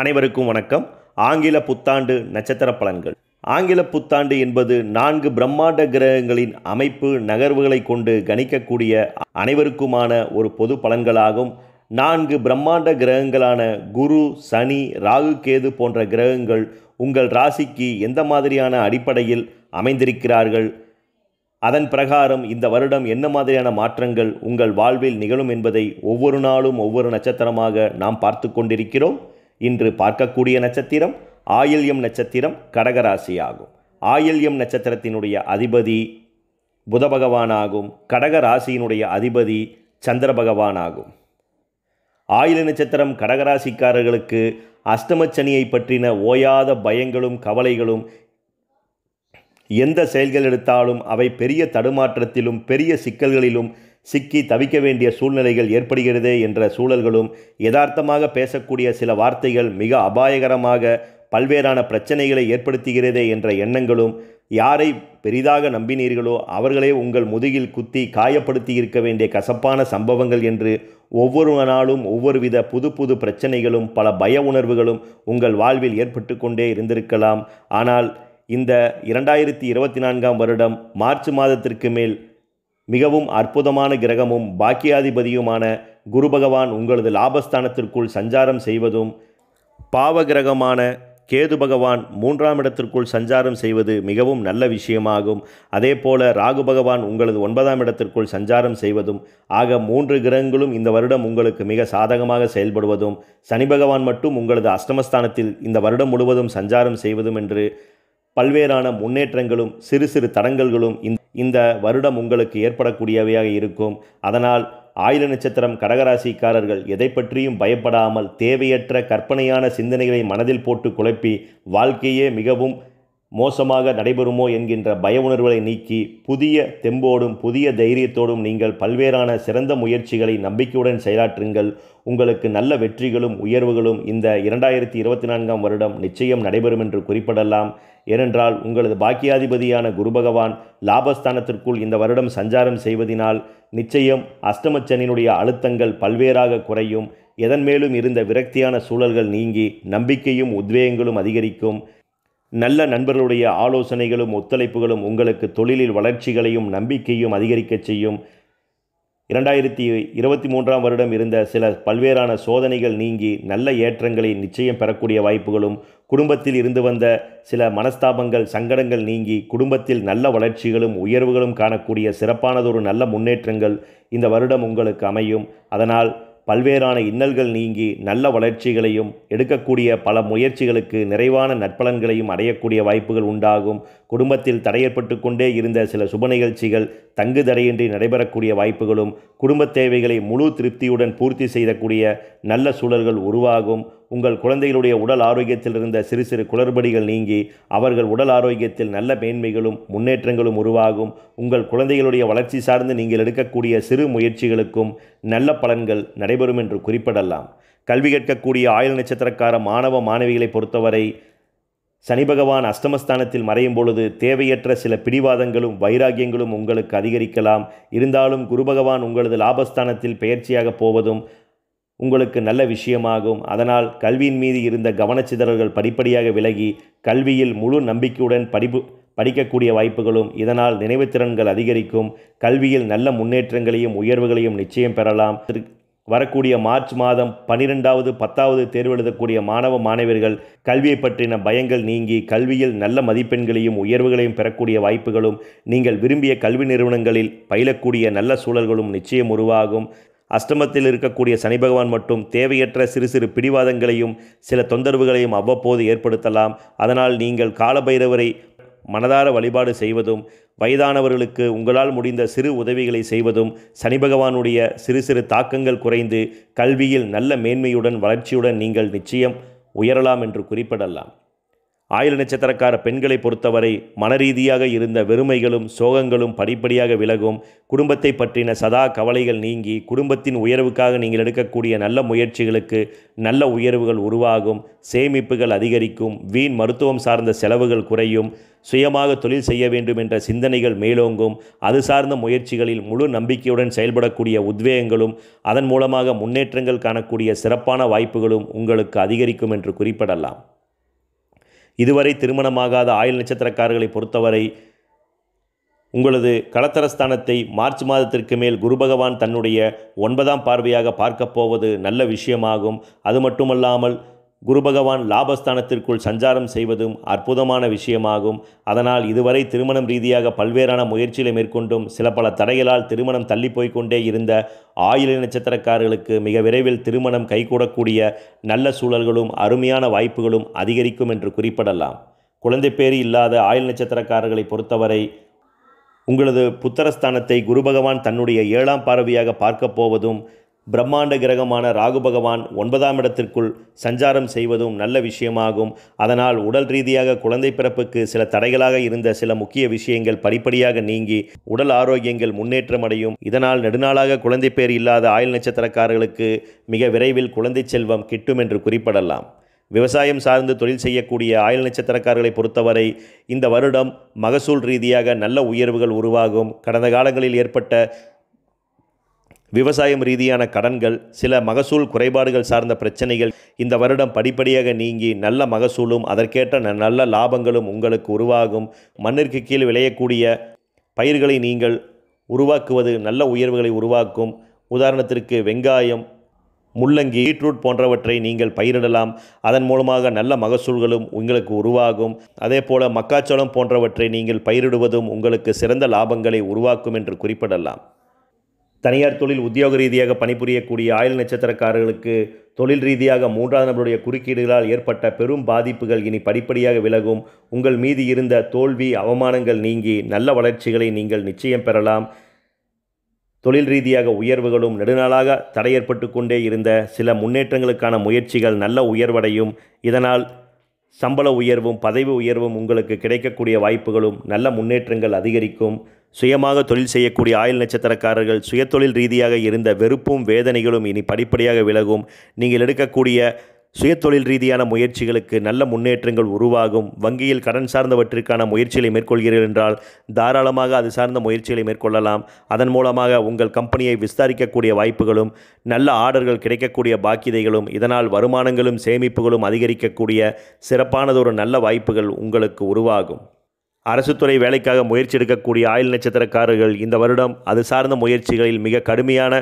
அனைவருக்கும் வணக்கம் ஆங்கில புத்தாண்டு நட்சத்திர பலன்கள் ஆங்கில புத்தாண்டு என்பது நான்கு பிரம்மாண்ட கிரகங்களின் அமைப்பு நகர்வுகளை கொண்டு கணிக்கக்கூடிய அனைவருக்குமான ஒரு பொது பலன்களாகும் நான்கு பிரம்மாண்ட கிரகங்களான குரு சனி ராகு கேது போன்ற கிரகங்கள் உங்கள் ராசிக்கு எந்த மாதிரியான அடிப்படையில் அமைந்திருக்கிறார்கள் அதன் பிரகாரம் இந்த வருடம் என்ன மாதிரியான மாற்றங்கள் உங்கள் வாழ்வில் நிகழும் என்பதை ஒவ்வொரு நாளும் ஒவ்வொரு நட்சத்திரமாக நாம் பார்த்து கொண்டிருக்கிறோம் இன்று பார்க்கக்கூடிய நட்சத்திரம் ஆயில்யம் நட்சத்திரம் கடகராசி ஆகும் ஆயில்யம் நட்சத்திரத்தினுடைய அதிபதி புத பகவானாகும் கடக ராசியினுடைய அதிபதி சந்திர பகவானாகும் ஆயில நட்சத்திரம் கடகராசிக்காரர்களுக்கு அஷ்டமச்சனியை பற்றின ஓயாத பயங்களும் கவலைகளும் எந்த செயல்கள் எடுத்தாலும் அவை பெரிய தடுமாற்றத்திலும் பெரிய சிக்கல்களிலும் சிக்கி தவிக்க வேண்டிய சூழ்நிலைகள் ஏற்படுகிறது என்ற சூழல்களும் யதார்த்தமாக பேசக்கூடிய சில வார்த்தைகள் மிக அபாயகரமாக பல்வேறான பிரச்சனைகளை ஏற்படுத்துகிறதே என்ற எண்ணங்களும் யாரை பெரிதாக நம்பினீர்களோ அவர்களே உங்கள் முதுகில் குத்தி காயப்படுத்தி இருக்க வேண்டிய கசப்பான சம்பவங்கள் என்று ஒவ்வொரு நாளும் ஒவ்வொரு வித புது புது பிரச்சனைகளும் பல பய உணர்வுகளும் உங்கள் வாழ்வில் ஏற்பட்டு கொண்டே இருந்திருக்கலாம் ஆனால் இந்த இரண்டாயிரத்தி இருபத்தி நான்காம் வருடம் மார்ச் மாதத்திற்கு மேல் மிகவும் அற்புதமான கிரகமும் பாக்கியாதிபதியுமான குரு பகவான் உங்களது லாபஸ்தானத்திற்குள் சஞ்சாரம் செய்வதும் பாவ கிரகமான கேது பகவான் மூன்றாம் இடத்திற்குள் சஞ்சாரம் செய்வது மிகவும் நல்ல விஷயமாகும் அதே போல ராகு பகவான் உங்களது ஒன்பதாம் இடத்திற்குள் சஞ்சாரம் செய்வதும் ஆக மூன்று கிரகங்களும் இந்த வருடம் உங்களுக்கு மிக சாதகமாக செயல்படுவதும் சனி பகவான் மட்டும் உங்களது அஷ்டமஸ்தானத்தில் இந்த வருடம் முழுவதும் சஞ்சாரம் செய்வதும் என்று பல்வேறான முன்னேற்றங்களும் சிறு சிறு தடங்கல்களும் இந்த இந்த வருடம் உங்களுக்கு ஏற்படக்கூடியவையாக இருக்கும் அதனால் ஆயுத நட்சத்திரம் கடகராசிக்காரர்கள் எதை பற்றியும் பயப்படாமல் தேவையற்ற கற்பனையான சிந்தனைகளை மனதில் போட்டு குழப்பி வாழ்க்கையே மிகவும் மோசமாக நடைபெறுமோ என்கின்ற பய உணர்வுகளை நீக்கி புதிய தெம்போடும் புதிய தைரியத்தோடும் நீங்கள் பல்வேறான சிறந்த முயற்சிகளை நம்பிக்கையுடன் செயலாற்றுங்கள் உங்களுக்கு நல்ல வெற்றிகளும் உயர்வுகளும் இந்த இரண்டாயிரத்தி இருபத்தி நான்காம் வருடம் நிச்சயம் நடைபெறும் என்று குறிப்பிடலாம் ஏனென்றால் உங்களது பாக்கியாதிபதியான குரு பகவான் லாபஸ்தானத்திற்குள் இந்த வருடம் சஞ்சாரம் செய்வதினால் நிச்சயம் அஷ்டமச்சனினுடைய அழுத்தங்கள் பல்வேறாக குறையும் எதன் மேலும் இருந்த விரக்தியான சூழல்கள் நீங்கி நம்பிக்கையும் உத்வேகங்களும் அதிகரிக்கும் நல்ல நண்பர்களுடைய ஆலோசனைகளும் ஒத்துழைப்புகளும் உங்களுக்கு தொழிலில் வளர்ச்சிகளையும் நம்பிக்கையும் அதிகரிக்கச் செய்யும் இரண்டாயிரத்தி இருபத்தி மூன்றாம் வருடம் இருந்த சில பல்வேறான சோதனைகள் நீங்கி நல்ல ஏற்றங்களை நிச்சயம் பெறக்கூடிய வாய்ப்புகளும் குடும்பத்தில் இருந்து வந்த சில மனஸ்தாபங்கள் சங்கடங்கள் நீங்கி குடும்பத்தில் நல்ல வளர்ச்சிகளும் உயர்வுகளும் காணக்கூடிய சிறப்பானதொரு நல்ல முன்னேற்றங்கள் இந்த வருடம் உங்களுக்கு அமையும் அதனால் பல்வேறான இன்னல்கள் நீங்கி நல்ல வளர்ச்சிகளையும் எடுக்கக்கூடிய பல முயற்சிகளுக்கு நிறைவான நற்பலன்களையும் அடையக்கூடிய வாய்ப்புகள் உண்டாகும் குடும்பத்தில் தடையற்பட்டு கொண்டே இருந்த சில சுப நிகழ்ச்சிகள் தங்கு தடையின்றி நடைபெறக்கூடிய வாய்ப்புகளும் குடும்ப தேவைகளை முழு திருப்தியுடன் பூர்த்தி செய்யக்கூடிய நல்ல சூழல்கள் உருவாகும் உங்கள் குழந்தைகளுடைய உடல் ஆரோக்கியத்தில் இருந்த சிறு சிறு குளறுபடிகள் நீங்கி அவர்கள் உடல் ஆரோக்கியத்தில் நல்ல மேன்மைகளும் முன்னேற்றங்களும் உருவாகும் உங்கள் குழந்தைகளுடைய வளர்ச்சி சார்ந்து நீங்கள் எடுக்கக்கூடிய சிறு முயற்சிகளுக்கும் நல்ல பலன்கள் நடைபெறும் என்று குறிப்பிடலாம் கல்வி கேட்கக்கூடிய ஆயுள் நட்சத்திரக்கார மாணவ மாணவிகளை பொறுத்தவரை சனி பகவான் அஷ்டமஸ்தானத்தில் மறையும் பொழுது தேவையற்ற சில பிடிவாதங்களும் வைராகியங்களும் உங்களுக்கு அதிகரிக்கலாம் இருந்தாலும் குரு பகவான் உங்களது லாபஸ்தானத்தில் பெயர்ச்சியாக போவதும் உங்களுக்கு நல்ல விஷயமாகும் அதனால் கல்வியின் மீது இருந்த கவனச்சிதறல்கள் படிப்படியாக விலகி கல்வியில் முழு நம்பிக்கையுடன் படிப்பு படிக்கக்கூடிய வாய்ப்புகளும் இதனால் நினைவு திறன்கள் அதிகரிக்கும் கல்வியில் நல்ல முன்னேற்றங்களையும் உயர்வுகளையும் நிச்சயம் பெறலாம் வரக்கூடிய மார்ச் மாதம் பனிரெண்டாவது பத்தாவது தேர்வு எழுதக்கூடிய மாணவ மாணவர்கள் கல்வியை பற்றின பயங்கள் நீங்கி கல்வியில் நல்ல மதிப்பெண்களையும் உயர்வுகளையும் பெறக்கூடிய வாய்ப்புகளும் நீங்கள் விரும்பிய கல்வி நிறுவனங்களில் பயிலக்கூடிய நல்ல சூழல்களும் நிச்சயம் உருவாகும் அஷ்டமத்தில் இருக்கக்கூடிய சனி பகவான் மட்டும் தேவையற்ற சிறு சிறு பிடிவாதங்களையும் சில தொந்தரவுகளையும் அவ்வப்போது ஏற்படுத்தலாம் அதனால் நீங்கள் காலபைரவரை மனதார வழிபாடு செய்வதும் வயதானவர்களுக்கு உங்களால் முடிந்த சிறு உதவிகளை செய்வதும் சனி பகவானுடைய சிறு சிறு தாக்கங்கள் குறைந்து கல்வியில் நல்ல மேன்மையுடன் வளர்ச்சியுடன் நீங்கள் நிச்சயம் உயரலாம் என்று குறிப்பிடலாம் ஆயுள் நட்சத்திரக்கார பெண்களை பொறுத்தவரை மனரீதியாக இருந்த வெறுமைகளும் சோகங்களும் படிப்படியாக விலகும் குடும்பத்தை பற்றின சதா கவலைகள் நீங்கி குடும்பத்தின் உயர்வுக்காக நீங்கள் எடுக்கக்கூடிய நல்ல முயற்சிகளுக்கு நல்ல உயர்வுகள் உருவாகும் சேமிப்புகள் அதிகரிக்கும் வீண் மருத்துவம் சார்ந்த செலவுகள் குறையும் சுயமாக தொழில் செய்ய வேண்டும் என்ற சிந்தனைகள் மேலோங்கும் அது சார்ந்த முயற்சிகளில் முழு நம்பிக்கையுடன் செயல்படக்கூடிய உத்வேகங்களும் அதன் மூலமாக முன்னேற்றங்கள் காணக்கூடிய சிறப்பான வாய்ப்புகளும் உங்களுக்கு அதிகரிக்கும் என்று குறிப்பிடலாம் இதுவரை திருமணமாகாத ஆயுள் நட்சத்திரக்காரர்களை பொறுத்தவரை உங்களது களத்தரஸ்தானத்தை மார்ச் மாதத்திற்கு மேல் குரு பகவான் தன்னுடைய ஒன்பதாம் பார்வையாக பார்க்கப் போவது நல்ல விஷயமாகும் அது மட்டுமல்லாமல் குரு பகவான் லாபஸ்தானத்திற்குள் சஞ்சாரம் செய்வதும் அற்புதமான விஷயமாகும் அதனால் இதுவரை திருமணம் ரீதியாக பல்வேறான முயற்சிகளை மேற்கொண்டும் சில பல தடைகளால் திருமணம் தள்ளிப்போய் கொண்டே இருந்த ஆயில நட்சத்திரக்காரர்களுக்கு மிக விரைவில் திருமணம் கைகூடக்கூடிய நல்ல சூழல்களும் அருமையான வாய்ப்புகளும் அதிகரிக்கும் என்று குறிப்பிடலாம் குழந்தை பேர் இல்லாத ஆயுள் நட்சத்திரக்காரர்களை பொறுத்தவரை உங்களது புத்தரஸ்தானத்தை குரு பகவான் தன்னுடைய ஏழாம் பார்வையாக பார்க்கப் போவதும் பிரம்மாண்ட கிரகமான ராகு பகவான் ஒன்பதாம் இடத்திற்குள் சஞ்சாரம் செய்வதும் நல்ல விஷயமாகும் அதனால் உடல் ரீதியாக குழந்தை பிறப்புக்கு சில தடைகளாக இருந்த சில முக்கிய விஷயங்கள் படிப்படியாக நீங்கி உடல் ஆரோக்கியங்கள் முன்னேற்றம் அடையும் இதனால் நெடுநாளாக குழந்தை பேர் இல்லாத ஆயுள் நட்சத்திரக்காரர்களுக்கு மிக விரைவில் குழந்தை செல்வம் கிட்டும் என்று குறிப்பிடலாம் விவசாயம் சார்ந்து தொழில் செய்யக்கூடிய ஆயுள் நட்சத்திரக்காரர்களை பொறுத்தவரை இந்த வருடம் மகசூல் ரீதியாக நல்ல உயர்வுகள் உருவாகும் கடந்த காலங்களில் ஏற்பட்ட விவசாயம் ரீதியான கடன்கள் சில மகசூல் குறைபாடுகள் சார்ந்த பிரச்சனைகள் இந்த வருடம் படிப்படியாக நீங்கி நல்ல மகசூலும் அதற்கேற்ற நல்ல லாபங்களும் உங்களுக்கு உருவாகும் மண்ணிற்கு கீழ் விளையக்கூடிய பயிர்களை நீங்கள் உருவாக்குவது நல்ல உயர்வுகளை உருவாக்கும் உதாரணத்திற்கு வெங்காயம் முள்ளங்கி பீட்ரூட் போன்றவற்றை நீங்கள் பயிரிடலாம் அதன் மூலமாக நல்ல மகசூல்களும் உங்களுக்கு உருவாகும் அதே போல் மக்காச்சோளம் போன்றவற்றை நீங்கள் பயிரிடுவதும் உங்களுக்கு சிறந்த லாபங்களை உருவாக்கும் என்று குறிப்பிடலாம் தனியார் தொழில் உத்தியோக ரீதியாக பணிபுரியக்கூடிய ஆயுள் நட்சத்திரக்காரர்களுக்கு தொழில் ரீதியாக மூன்றாவது நபருடைய குறுக்கீடுகளால் ஏற்பட்ட பெரும் பாதிப்புகள் இனி படிப்படியாக விலகும் உங்கள் மீது இருந்த தோல்வி அவமானங்கள் நீங்கி நல்ல வளர்ச்சிகளை நீங்கள் நிச்சயம் பெறலாம் தொழில் ரீதியாக உயர்வுகளும் நெடுநாளாக தடையேற்பட்டு கொண்டே இருந்த சில முன்னேற்றங்களுக்கான முயற்சிகள் நல்ல உயர்வடையும் இதனால் சம்பள உயர்வும் பதவி உயர்வும் உங்களுக்கு கிடைக்கக்கூடிய வாய்ப்புகளும் நல்ல முன்னேற்றங்கள் அதிகரிக்கும் சுயமாக தொழில் செய்யக்கூடிய ஆயுள் நட்சத்திரக்காரர்கள் தொழில் ரீதியாக இருந்த வெறுப்பும் வேதனைகளும் இனி படிப்படியாக விலகும் நீங்கள் எடுக்கக்கூடிய சுயதொழில் ரீதியான முயற்சிகளுக்கு நல்ல முன்னேற்றங்கள் உருவாகும் வங்கியில் கடன் சார்ந்தவற்றிற்கான முயற்சிகளை மேற்கொள்கிறீர்கள் என்றால் தாராளமாக அது சார்ந்த முயற்சிகளை மேற்கொள்ளலாம் அதன் மூலமாக உங்கள் கம்பெனியை விஸ்தரிக்கக்கூடிய வாய்ப்புகளும் நல்ல ஆர்டர்கள் கிடைக்கக்கூடிய பாக்கியதைகளும் இதனால் வருமானங்களும் சேமிப்புகளும் அதிகரிக்கக்கூடிய சிறப்பானதொரு நல்ல வாய்ப்புகள் உங்களுக்கு உருவாகும் அரசு துறை வேலைக்காக முயற்சி எடுக்கக்கூடிய ஆயுள் நட்சத்திரக்காரர்கள் இந்த வருடம் அது சார்ந்த முயற்சிகளில் மிக கடுமையான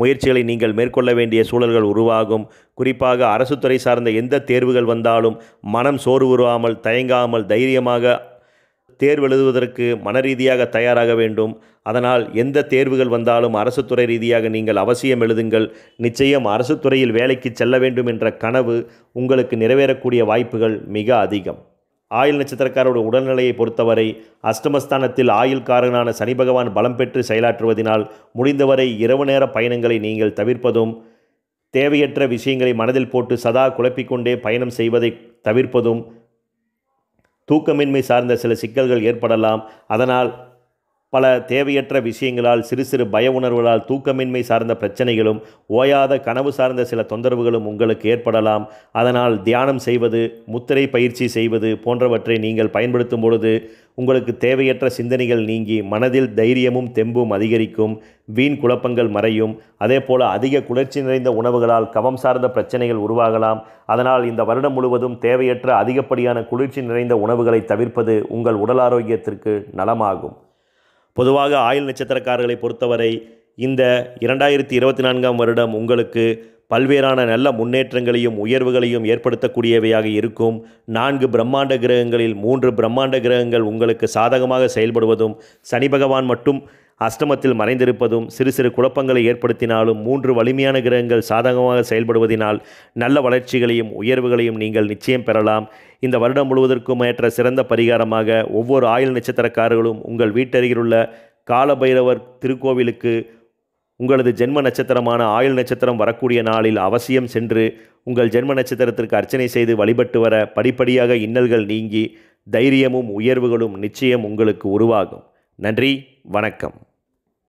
முயற்சிகளை நீங்கள் மேற்கொள்ள வேண்டிய சூழல்கள் உருவாகும் குறிப்பாக அரசு துறை சார்ந்த எந்த தேர்வுகள் வந்தாலும் மனம் சோறு உருவாமல் தயங்காமல் தைரியமாக தேர்வு எழுதுவதற்கு மன ரீதியாக தயாராக வேண்டும் அதனால் எந்த தேர்வுகள் வந்தாலும் அரசு துறை ரீதியாக நீங்கள் அவசியம் எழுதுங்கள் நிச்சயம் அரசு துறையில் வேலைக்கு செல்ல வேண்டும் என்ற கனவு உங்களுக்கு நிறைவேறக்கூடிய வாய்ப்புகள் மிக அதிகம் ஆயுள் நட்சத்திரக்காரோட உடல்நிலையை பொறுத்தவரை அஷ்டமஸ்தானத்தில் ஆயுள்காரனான சனி பகவான் பலம் பெற்று செயலாற்றுவதினால் முடிந்தவரை இரவு நேர பயணங்களை நீங்கள் தவிர்ப்பதும் தேவையற்ற விஷயங்களை மனதில் போட்டு சதா குழப்பிக்கொண்டே பயணம் செய்வதை தவிர்ப்பதும் தூக்கமின்மை சார்ந்த சில சிக்கல்கள் ஏற்படலாம் அதனால் பல தேவையற்ற விஷயங்களால் சிறு சிறு பய உணர்வுகளால் தூக்கமின்மை சார்ந்த பிரச்சனைகளும் ஓயாத கனவு சார்ந்த சில தொந்தரவுகளும் உங்களுக்கு ஏற்படலாம் அதனால் தியானம் செய்வது முத்திரை பயிற்சி செய்வது போன்றவற்றை நீங்கள் பயன்படுத்தும் பொழுது உங்களுக்கு தேவையற்ற சிந்தனைகள் நீங்கி மனதில் தைரியமும் தெம்பும் அதிகரிக்கும் வீண் குழப்பங்கள் மறையும் அதே போல் அதிக குளிர்ச்சி நிறைந்த உணவுகளால் கவம் சார்ந்த பிரச்சனைகள் உருவாகலாம் அதனால் இந்த வருடம் முழுவதும் தேவையற்ற அதிகப்படியான குளிர்ச்சி நிறைந்த உணவுகளை தவிர்ப்பது உங்கள் உடல் ஆரோக்கியத்திற்கு நலமாகும் பொதுவாக ஆயுள் நட்சத்திரக்காரர்களை பொறுத்தவரை இந்த இரண்டாயிரத்தி இருபத்தி நான்காம் வருடம் உங்களுக்கு பல்வேறான நல்ல முன்னேற்றங்களையும் உயர்வுகளையும் ஏற்படுத்தக்கூடியவையாக இருக்கும் நான்கு பிரம்மாண்ட கிரகங்களில் மூன்று பிரம்மாண்ட கிரகங்கள் உங்களுக்கு சாதகமாக செயல்படுவதும் சனி பகவான் மட்டும் அஷ்டமத்தில் மறைந்திருப்பதும் சிறு சிறு குழப்பங்களை ஏற்படுத்தினாலும் மூன்று வலிமையான கிரகங்கள் சாதகமாக செயல்படுவதினால் நல்ல வளர்ச்சிகளையும் உயர்வுகளையும் நீங்கள் நிச்சயம் பெறலாம் இந்த வருடம் முழுவதற்கும் ஏற்ற சிறந்த பரிகாரமாக ஒவ்வொரு ஆயுள் நட்சத்திரக்காரர்களும் உங்கள் வீட்டருகிலுள்ள காலபைரவர் திருக்கோவிலுக்கு உங்களது ஜென்ம நட்சத்திரமான ஆயுள் நட்சத்திரம் வரக்கூடிய நாளில் அவசியம் சென்று உங்கள் ஜென்ம நட்சத்திரத்திற்கு அர்ச்சனை செய்து வழிபட்டு வர படிப்படியாக இன்னல்கள் நீங்கி தைரியமும் உயர்வுகளும் நிச்சயம் உங்களுக்கு உருவாகும் நன்றி வணக்கம்